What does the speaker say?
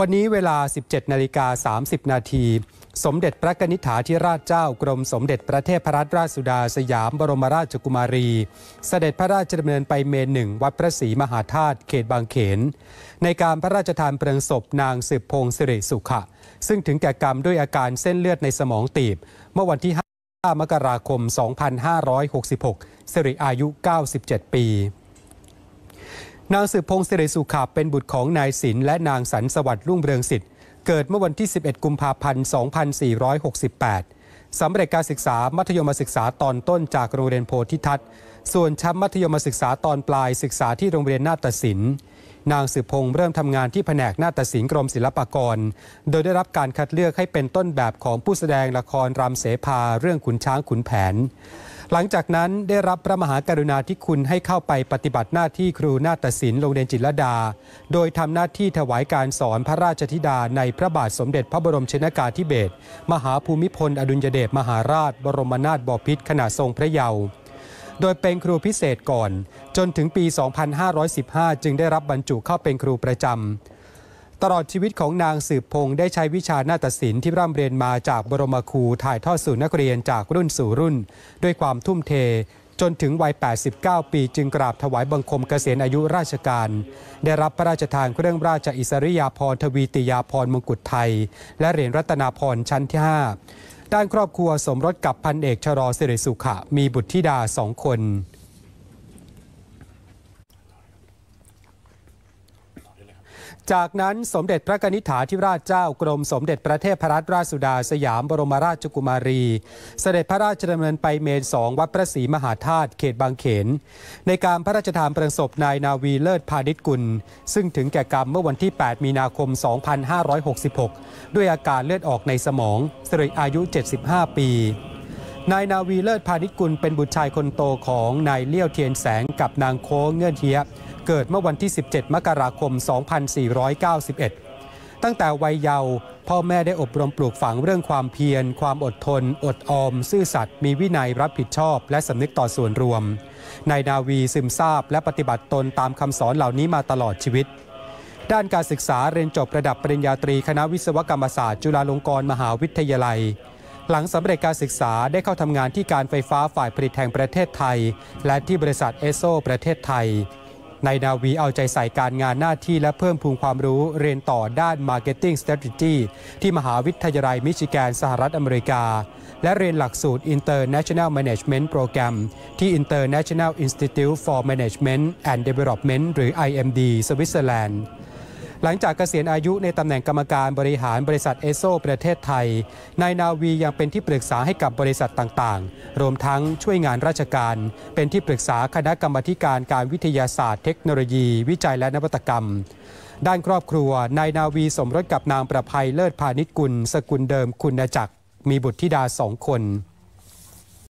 วันนี้เวลา 17 นาฬิกา 30 นาที สมเด็จพระนิษฐาธิราชเจ้ากรมสมเด็จพระเทพรัตนราชสุดาสยามบรมราชกุมารี เสด็จพระราชดำเนินไปเมนหนึ่งวัดพระศรีมหาธาตุเขตบางเขน ในการพระราชทานเพลิงศพนางสืบพงศิริสุขะซึ่งถึงแก่กรรมด้วยอาการเส้นเลือดในสมองตีบ เมื่อวันที่ 5 มกราคม 2566 สิริอายุ 97 ปีนางสืบพงศ์เสรสุขาเป็นบุตรของนายศิลและนางสันสวัสดิ์รุ่งเรืองสิทธิ์ เกิดเมื่อวันที่ 11 กุมภาพันธ์ 2468 สำเร็จการศึกษามัธยมศึกษาตอนต้นจากโรงเรียนโพธิทัศน์ ส่วนชั้นมัธยมศึกษาตอนปลายศึกษาที่โรงเรียนนาฏศิลป์ นางสืบพงศ์เริ่มทำงานที่แผนกนาฏศิลป์กรมศิลปากร โดยได้รับการคัดเลือกให้เป็นต้นแบบของผู้แสดงละครรำเสภาเรื่องขุนช้างขุนแผนหลังจากนั้นได้รับพระมหากรุณาธิคุณให้เข้าไปปฏิบัติหน้าที่ครูนาฏศิลป์โรงเรียนจิตรดา โดยทำหน้าที่ถวายการสอนพระราชธิดา ในพระบาทสมเด็จพระบรมชนากาธิเบศรมหาภูมิพลอดุลยเดชมหาราชบรมนาถบพิตรขณะทรงพระเยาว์ โดยเป็นครูพิเศษก่อน จนถึงปี 2515 จึงได้รับบรรจุเข้าเป็นครูประจำตลอดชีวิตของนางสืบพงศ์ได้ใช้วิชานาฏศิลป์ที่ร่ำเรียนมาจากบรมครู ถ่ายทอดสู่นักเรียนจากรุ่นสู่รุ่น ด้วยความทุ่มเท จนถึงวัย 89 ปีจึงกราบถวายบังคมเกษียณอายุราชการ ได้รับพระราชทานเครื่องราชอิสริยาภรณ์ทวีติยาภรณ์มงกุฎไทย และเหรียญรัตนาภรณ์ชั้นที่ 5 ด้านครอบครัวสมรสกับพันเอกชรอสิริสุขะมีบุตรธิดาสองคนจากนั้นสมเด็จพระกนิษฐาธิราชเจ้า กรมสมเด็จพระเทพรัตนราชสุดาสยามบรมราชกุมารี เสด็จพระราชดำเนินไปเมนสองวัดพระศรีมหาธาตุเขตบางเขน ในการพระราชทานประสบศพนายนาวีเลิศพาณิชกุล ซึ่งถึงแก่กรรมเมื่อวันที่ 8 มีนาคม 2566 ด้วยอาการเลือดออกในสมองสริอายุ 75 ปีนายนาวีเลิศพาณิชกุลเป็นบุตรชายคนโตของนายเลี้ยวเทียนแสงกับนางโค้งเงื่อนเทียเกิดเมื่อวันที่ 17 มกราคม 2491 ตั้งแต่วัยเยาว์พ่อแม่ได้อบรมปลูกฝังเรื่องความเพียร ความอดทน อดออม ซื่อสัตย์ มีวินัยรับผิดชอบ และสำนึกต่อส่วนรวม นายนาวี ซึมซาบและปฏิบัติตนตามคำสอนเหล่านี้มาตลอดชีวิต ด้านการศึกษาเรียนจบระดับปริญญาตรีคณะวิศวกรรมศาสตร์ จุฬาลงกรณ์มหาวิทยาลัย หลังสำเร็จการศึกษาได้เข้าทำงานที่การไฟฟ้าฝ่ายผลิตแห่งประเทศไทย และที่บริษัทเอโซประเทศไทยนายนาวีเอาใจใส่การงานหน้าที่และเพิ่มพูนความรู้เรียนต่อด้าน Marketing Strategy ที่มหาวิทยาลัยมิชิแกนสหรัฐอเมริกา และเรียนหลักสูตร International Management Program ที่ International Institute for Management and Development หรือ IMD สวิตเซอร์แลนด์หลังจากเกษียณอายุในตำแหน่งกรรมการบริหารบริษัทเอโซประเทศไทย นายนาวียังเป็นที่ปรึกษาให้กับบริษัทต่างๆ รวมทั้งช่วยงานราชการ เป็นที่ปรึกษาคณะกรรมการการวิทยาศาสตร์เทคโนโลยีวิจัยและนวัตกรรม ด้านครอบครัว นายนาวีสมรสกับนางประภัยเลิศพาณิชกุล สกุลเดิมคุณจักร มีบุตรธิดาสองคน